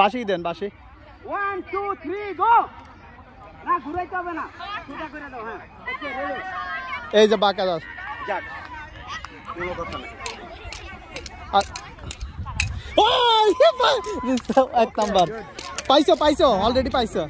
বাসি দেন বাসি one two three go না ঘুরাইতে হবে না হ্যাঁ। এই যে বাঁকা দাস ইয়ে এক নাম্বার পাইছো পাইছো অলরেডি পাইছো